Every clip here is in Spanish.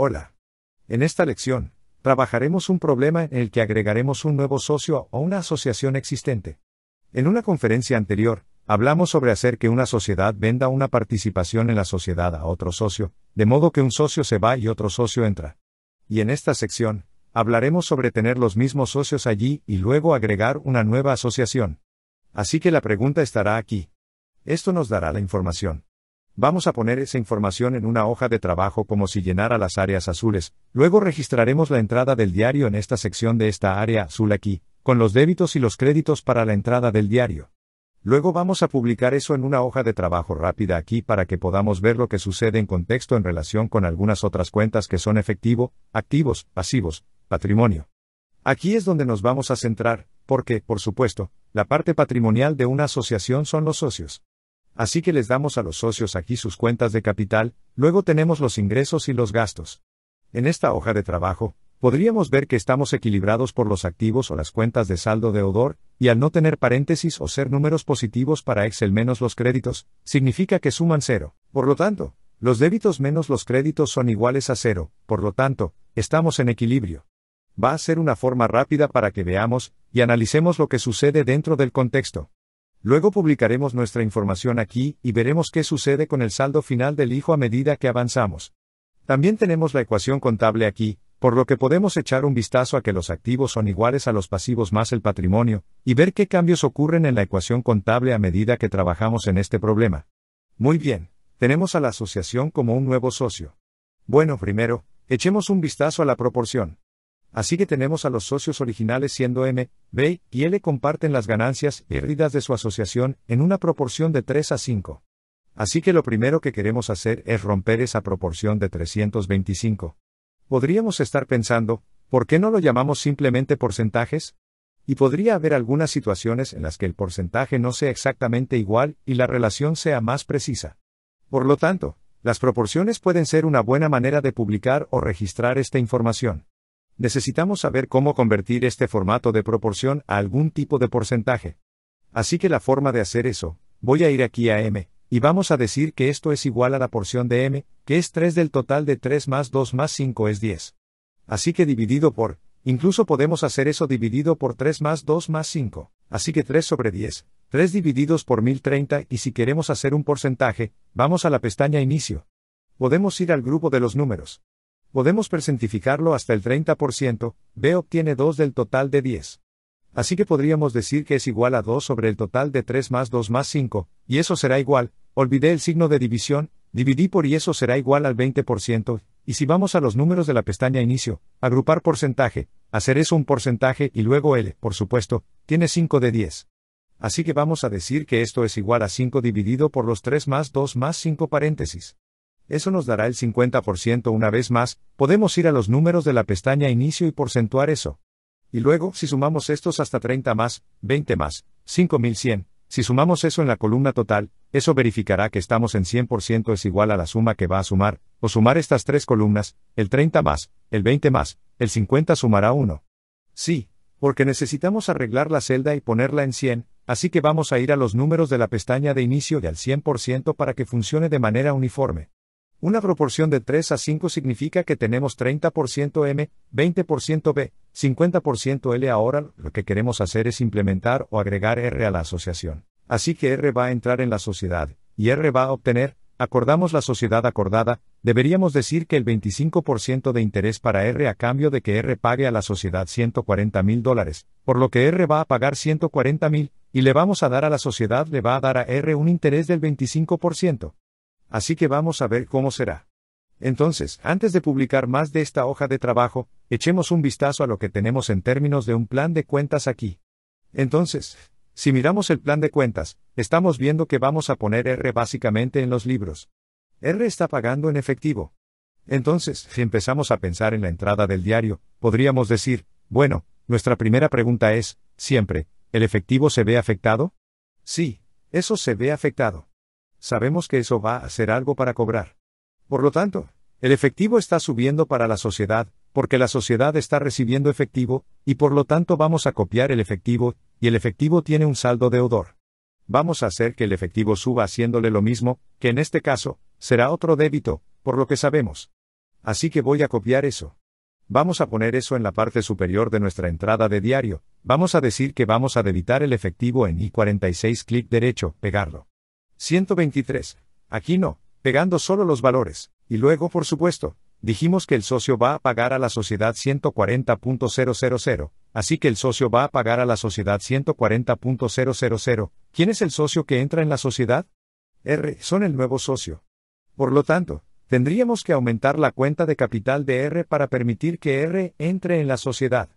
Hola. En esta lección, trabajaremos un problema en el que agregaremos un nuevo socio o una asociación existente. En una conferencia anterior, hablamos sobre hacer que una sociedad venda una participación en la sociedad a otro socio, de modo que un socio se va y otro socio entra. Y en esta sección, hablaremos sobre tener los mismos socios allí y luego agregar una nueva asociación. Así que la pregunta estará aquí. Esto nos dará la información. Vamos a poner esa información en una hoja de trabajo como si llenara las áreas azules, luego registraremos la entrada del diario en esta sección de esta área azul aquí, con los débitos y los créditos para la entrada del diario. Luego vamos a publicar eso en una hoja de trabajo rápida aquí para que podamos ver lo que sucede en contexto en relación con algunas otras cuentas que son efectivo, activos, pasivos, patrimonio. Aquí es donde nos vamos a centrar, porque, por supuesto, la parte patrimonial de una asociación son los socios. Así que les damos a los socios aquí sus cuentas de capital, luego tenemos los ingresos y los gastos. En esta hoja de trabajo, podríamos ver que estamos equilibrados por los activos o las cuentas de saldo deudor, y al no tener paréntesis o ser números positivos para Excel menos los créditos, significa que suman cero. Por lo tanto, los débitos menos los créditos son iguales a cero, por lo tanto, estamos en equilibrio. Va a ser una forma rápida para que veamos y analicemos lo que sucede dentro del contexto. Luego publicaremos nuestra información aquí y veremos qué sucede con el saldo final del hijo a medida que avanzamos. También tenemos la ecuación contable aquí, por lo que podemos echar un vistazo a que los activos son iguales a los pasivos más el patrimonio, y ver qué cambios ocurren en la ecuación contable a medida que trabajamos en este problema. Muy bien, tenemos a la asociación como un nuevo socio. Bueno, primero, echemos un vistazo a la proporción. Así que tenemos a los socios originales siendo M, B y L comparten las ganancias y pérdidas de su asociación en una proporción de 3 a 5. Así que lo primero que queremos hacer es romper esa proporción de 325. Podríamos estar pensando, ¿por qué no lo llamamos simplemente porcentajes? Y podría haber algunas situaciones en las que el porcentaje no sea exactamente igual y la relación sea más precisa. Por lo tanto, las proporciones pueden ser una buena manera de publicar o registrar esta información. Necesitamos saber cómo convertir este formato de proporción a algún tipo de porcentaje. Así que la forma de hacer eso, voy a ir aquí a m, y vamos a decir que esto es igual a la porción de m, que es 3 del total de 3 más 2 más 5 es 10. Así que dividido por, incluso podemos hacer eso dividido por 3 más 2 más 5, así que 3 sobre 10, 3 divididos por 1030 y si queremos hacer un porcentaje, vamos a la pestaña inicio. Podemos ir al grupo de los números. Podemos percentificarlo hasta el 30%, B obtiene 2 del total de 10. Así que podríamos decir que es igual a 2 sobre el total de 3 más 2 más 5, y eso será igual, olvidé el signo de división, dividí por y eso será igual al 20%, y si vamos a los números de la pestaña Inicio, agrupar porcentaje, hacer eso un porcentaje y luego L, por supuesto, tiene 5 de 10. Así que vamos a decir que esto es igual a 5 dividido por los 3 más 2 más 5 paréntesis eso nos dará el 50% una vez más, podemos ir a los números de la pestaña inicio y porcentuar eso. Y luego, si sumamos estos hasta 30 más, 20 más, 5100, si sumamos eso en la columna total, eso verificará que estamos en 100% es igual a la suma que va a sumar, o sumar estas tres columnas, el 30 más, el 20 más, el 50 sumará 1. Sí, porque necesitamos arreglar la celda y ponerla en 100, así que vamos a ir a los números de la pestaña de inicio y al 100% para que funcione de manera uniforme. Una proporción de 3 a 5 significa que tenemos 30% M, 20% B, 50% L. Ahora lo que queremos hacer es implementar o agregar R a la asociación. Así que R va a entrar en la sociedad, y R va a obtener, acordamos la sociedad acordada, deberíamos decir que el 25% de interés para R a cambio de que R pague a la sociedad 140 mil dólares, por lo que R va a pagar 140 mil, y le vamos a dar a la sociedad le va a dar a R un interés del 25%. Así que vamos a ver cómo será. Entonces, antes de publicar más de esta hoja de trabajo, echemos un vistazo a lo que tenemos en términos de un plan de cuentas aquí. Entonces, si miramos el plan de cuentas, estamos viendo que vamos a poner R básicamente en los libros. R está pagando en efectivo. Entonces, si empezamos a pensar en la entrada del diario, podríamos decir, bueno, nuestra primera pregunta es, siempre, ¿el efectivo se ve afectado? Sí, eso se ve afectado. Sabemos que eso va a ser algo para cobrar. Por lo tanto, el efectivo está subiendo para la sociedad, porque la sociedad está recibiendo efectivo, y por lo tanto vamos a copiar el efectivo, y el efectivo tiene un saldo deudor. Vamos a hacer que el efectivo suba haciéndole lo mismo, que en este caso, será otro débito, por lo que sabemos. Así que voy a copiar eso. Vamos a poner eso en la parte superior de nuestra entrada de diario, vamos a decir que vamos a debitar el efectivo en I46 clic derecho, pegarlo. 123. Aquí no, pegando solo los valores. Y luego, por supuesto, dijimos que el socio va a pagar a la sociedad 140.000, así que el socio va a pagar a la sociedad 140.000. ¿Quién es el socio que entra en la sociedad? R, son el nuevo socio. Por lo tanto, tendríamos que aumentar la cuenta de capital de R para permitir que R entre en la sociedad.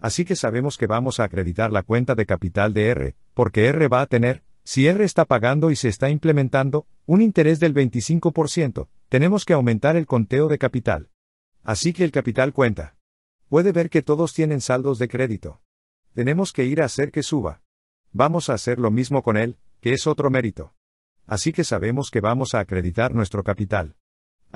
Así que sabemos que vamos a acreditar la cuenta de capital de R, porque R va a tener si R está pagando y se está implementando, un interés del 25%, tenemos que aumentar el conteo de capital. Así que el capital cuenta. Puede ver que todos tienen saldos de crédito. Tenemos que ir a hacer que suba. Vamos a hacer lo mismo con él, que es otro mérito. Así que sabemos que vamos a acreditar nuestro capital.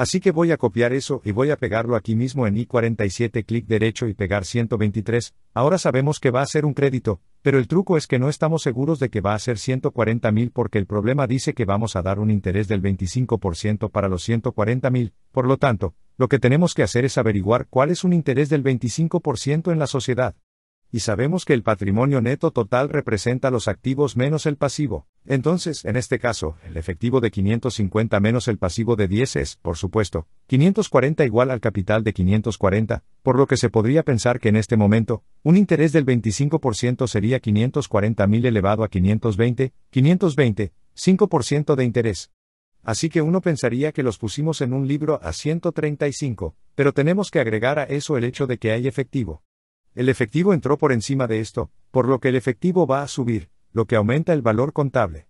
Así que voy a copiar eso y voy a pegarlo aquí mismo en I47 clic derecho y pegar 123, ahora sabemos que va a ser un crédito, pero el truco es que no estamos seguros de que va a ser 140.000 porque el problema dice que vamos a dar un interés del 25% para los 140.000, por lo tanto, lo que tenemos que hacer es averiguar cuál es un interés del 25% en la sociedad y sabemos que el patrimonio neto total representa los activos menos el pasivo. Entonces, en este caso, el efectivo de 550 menos el pasivo de 10 es, por supuesto, 540 igual al capital de 540, por lo que se podría pensar que en este momento, un interés del 25% sería 540.000 elevado a 520, 520, 5% de interés. Así que uno pensaría que los pusimos en un libro a 135, pero tenemos que agregar a eso el hecho de que hay efectivo. El efectivo entró por encima de esto, por lo que el efectivo va a subir, lo que aumenta el valor contable.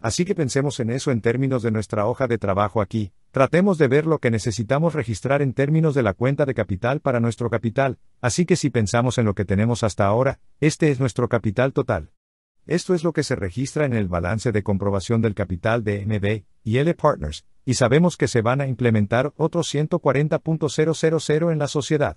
Así que pensemos en eso en términos de nuestra hoja de trabajo aquí, tratemos de ver lo que necesitamos registrar en términos de la cuenta de capital para nuestro capital, así que si pensamos en lo que tenemos hasta ahora, este es nuestro capital total. Esto es lo que se registra en el balance de comprobación del capital de MB y L Partners, y sabemos que se van a implementar otros 140.000 en la sociedad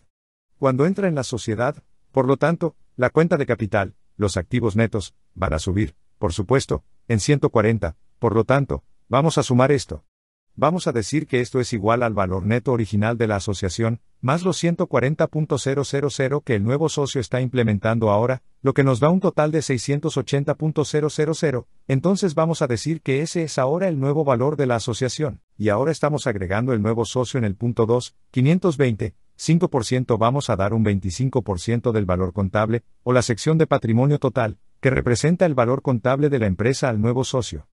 cuando entra en la sociedad, por lo tanto, la cuenta de capital, los activos netos, van a subir, por supuesto, en 140, por lo tanto, vamos a sumar esto. Vamos a decir que esto es igual al valor neto original de la asociación, más los 140.000 que el nuevo socio está implementando ahora, lo que nos da un total de 680.000, entonces vamos a decir que ese es ahora el nuevo valor de la asociación, y ahora estamos agregando el nuevo socio en el punto 2, 520, 5% vamos a dar un 25% del valor contable, o la sección de patrimonio total, que representa el valor contable de la empresa al nuevo socio.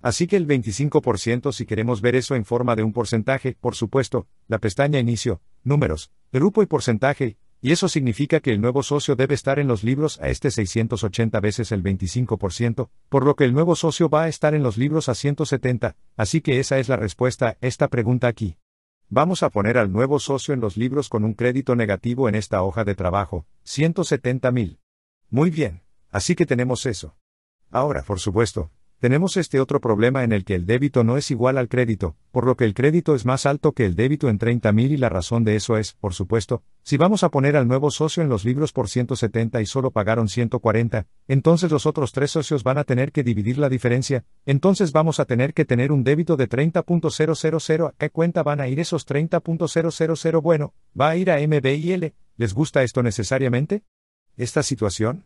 Así que el 25% si queremos ver eso en forma de un porcentaje, por supuesto, la pestaña Inicio, Números, Grupo y Porcentaje, y eso significa que el nuevo socio debe estar en los libros a este 680 veces el 25%, por lo que el nuevo socio va a estar en los libros a 170, así que esa es la respuesta a esta pregunta aquí. Vamos a poner al nuevo socio en los libros con un crédito negativo en esta hoja de trabajo, 170 mil. Muy bien, así que tenemos eso. Ahora, por supuesto, tenemos este otro problema en el que el débito no es igual al crédito, por lo que el crédito es más alto que el débito en 30.000 y la razón de eso es, por supuesto, si vamos a poner al nuevo socio en los libros por 170 y solo pagaron 140, entonces los otros tres socios van a tener que dividir la diferencia, entonces vamos a tener que tener un débito de 30.000, ¿a qué cuenta van a ir esos 30.000? Bueno, va a ir a MBIL, ¿les gusta esto necesariamente? ¿Esta situación?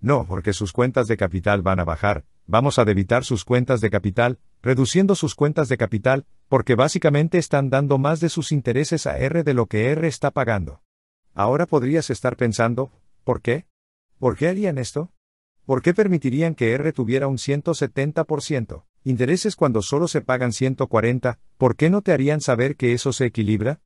No, porque sus cuentas de capital van a bajar, vamos a debitar sus cuentas de capital, reduciendo sus cuentas de capital, porque básicamente están dando más de sus intereses a R de lo que R está pagando. Ahora podrías estar pensando, ¿por qué? ¿Por qué harían esto? ¿Por qué permitirían que R tuviera un 170%? Intereses cuando solo se pagan 140, ¿por qué no te harían saber que eso se equilibra?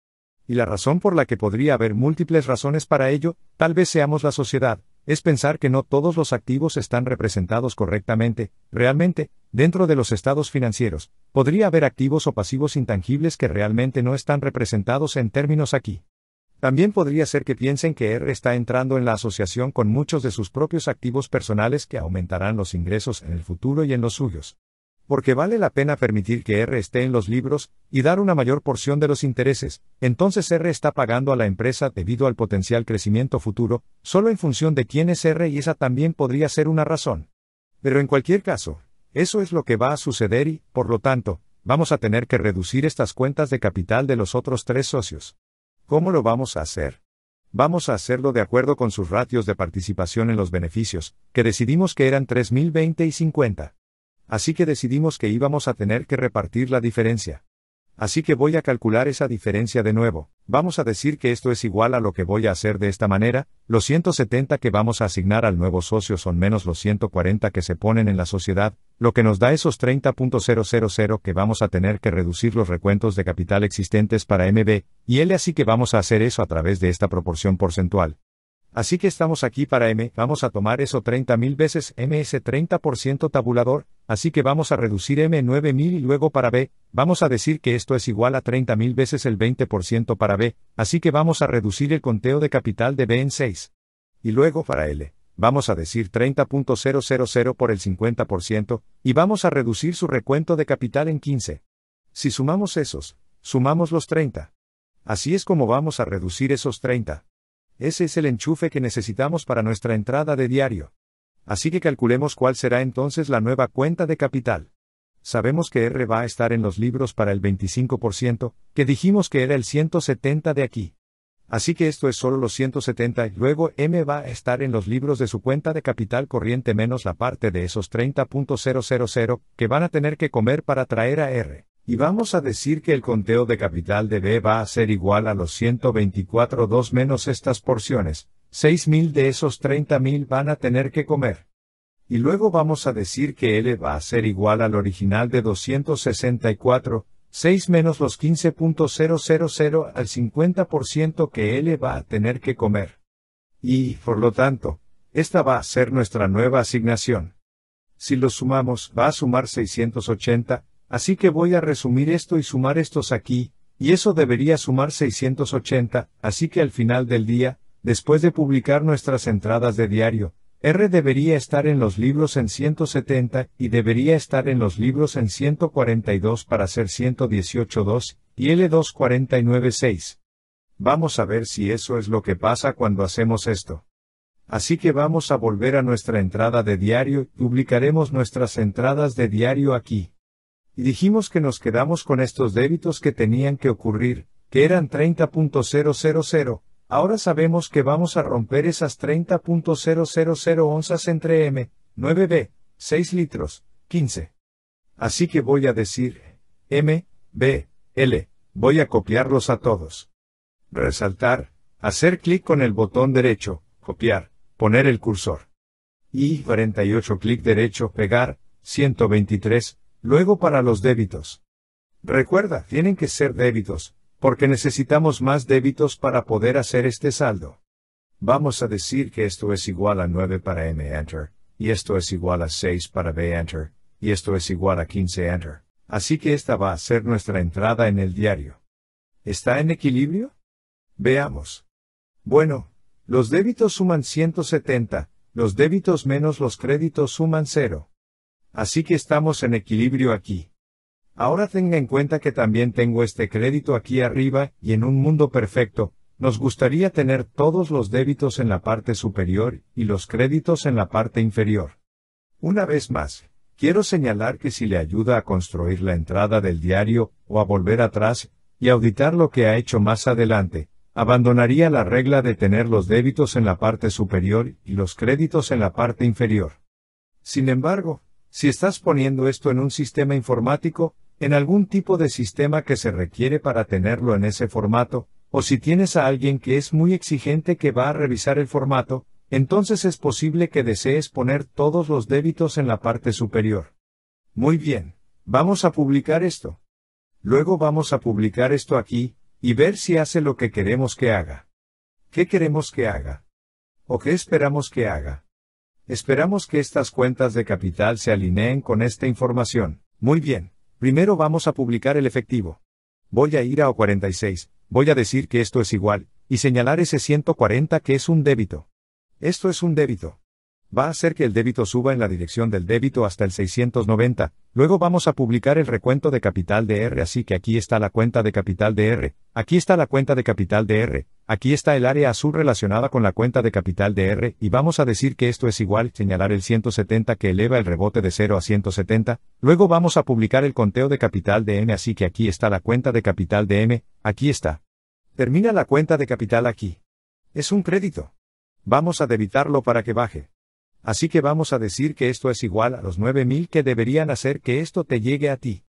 Y la razón por la que podría haber múltiples razones para ello, tal vez seamos la sociedad, es pensar que no todos los activos están representados correctamente, realmente, dentro de los estados financieros, podría haber activos o pasivos intangibles que realmente no están representados en términos aquí. También podría ser que piensen que R está entrando en la asociación con muchos de sus propios activos personales que aumentarán los ingresos en el futuro y en los suyos porque vale la pena permitir que R esté en los libros y dar una mayor porción de los intereses, entonces R está pagando a la empresa debido al potencial crecimiento futuro, solo en función de quién es R y esa también podría ser una razón. Pero en cualquier caso, eso es lo que va a suceder y, por lo tanto, vamos a tener que reducir estas cuentas de capital de los otros tres socios. ¿Cómo lo vamos a hacer? Vamos a hacerlo de acuerdo con sus ratios de participación en los beneficios, que decidimos que eran 3.020 y 50. Así que decidimos que íbamos a tener que repartir la diferencia. Así que voy a calcular esa diferencia de nuevo. Vamos a decir que esto es igual a lo que voy a hacer de esta manera, los 170 que vamos a asignar al nuevo socio son menos los 140 que se ponen en la sociedad, lo que nos da esos 30.000 que vamos a tener que reducir los recuentos de capital existentes para MB, y L así que vamos a hacer eso a través de esta proporción porcentual. Así que estamos aquí para M, vamos a tomar eso 30.000 veces M es 30% tabulador, así que vamos a reducir M 9.000 y luego para B, vamos a decir que esto es igual a 30.000 veces el 20% para B, así que vamos a reducir el conteo de capital de B en 6. Y luego para L, vamos a decir 30.000 por el 50%, y vamos a reducir su recuento de capital en 15. Si sumamos esos, sumamos los 30. Así es como vamos a reducir esos 30. Ese es el enchufe que necesitamos para nuestra entrada de diario. Así que calculemos cuál será entonces la nueva cuenta de capital. Sabemos que R va a estar en los libros para el 25%, que dijimos que era el 170 de aquí. Así que esto es solo los 170 y luego M va a estar en los libros de su cuenta de capital corriente menos la parte de esos 30.000 que van a tener que comer para traer a R. Y vamos a decir que el conteo de capital de B va a ser igual a los 124.2 menos estas porciones, 6.000 de esos 30.000 van a tener que comer. Y luego vamos a decir que L va a ser igual al original de 264, 6 menos los 15.000 al 50% que L va a tener que comer. Y, por lo tanto, esta va a ser nuestra nueva asignación. Si lo sumamos, va a sumar 680, así que voy a resumir esto y sumar estos aquí, y eso debería sumar 680, así que al final del día, después de publicar nuestras entradas de diario, R debería estar en los libros en 170 y debería estar en los libros en 142 para ser 118.2 y L2496. Vamos a ver si eso es lo que pasa cuando hacemos esto. Así que vamos a volver a nuestra entrada de diario y publicaremos nuestras entradas de diario aquí y dijimos que nos quedamos con estos débitos que tenían que ocurrir, que eran 30.000, ahora sabemos que vamos a romper esas 30.000 onzas entre M, 9B, 6 litros, 15. Así que voy a decir, M, B, L, voy a copiarlos a todos. Resaltar, hacer clic con el botón derecho, copiar, poner el cursor. Y 48 clic derecho, pegar, 123, Luego para los débitos. Recuerda, tienen que ser débitos, porque necesitamos más débitos para poder hacer este saldo. Vamos a decir que esto es igual a 9 para M enter, y esto es igual a 6 para B enter, y esto es igual a 15 enter. Así que esta va a ser nuestra entrada en el diario. ¿Está en equilibrio? Veamos. Bueno, los débitos suman 170, los débitos menos los créditos suman 0. Así que estamos en equilibrio aquí. Ahora tenga en cuenta que también tengo este crédito aquí arriba, y en un mundo perfecto, nos gustaría tener todos los débitos en la parte superior y los créditos en la parte inferior. Una vez más, quiero señalar que si le ayuda a construir la entrada del diario, o a volver atrás, y auditar lo que ha hecho más adelante, abandonaría la regla de tener los débitos en la parte superior y los créditos en la parte inferior. Sin embargo, si estás poniendo esto en un sistema informático, en algún tipo de sistema que se requiere para tenerlo en ese formato, o si tienes a alguien que es muy exigente que va a revisar el formato, entonces es posible que desees poner todos los débitos en la parte superior. Muy bien, vamos a publicar esto. Luego vamos a publicar esto aquí, y ver si hace lo que queremos que haga. ¿Qué queremos que haga? ¿O qué esperamos que haga? Esperamos que estas cuentas de capital se alineen con esta información. Muy bien. Primero vamos a publicar el efectivo. Voy a ir a O46, voy a decir que esto es igual, y señalar ese 140 que es un débito. Esto es un débito va a hacer que el débito suba en la dirección del débito hasta el 690, luego vamos a publicar el recuento de capital de R, así que aquí está la cuenta de capital de R, aquí está la cuenta de capital de R, aquí está el área azul relacionada con la cuenta de capital de R, y vamos a decir que esto es igual, señalar el 170 que eleva el rebote de 0 a 170, luego vamos a publicar el conteo de capital de M, así que aquí está la cuenta de capital de M, aquí está. Termina la cuenta de capital aquí. Es un crédito. Vamos a debitarlo para que baje. Así que vamos a decir que esto es igual a los 9000 que deberían hacer que esto te llegue a ti.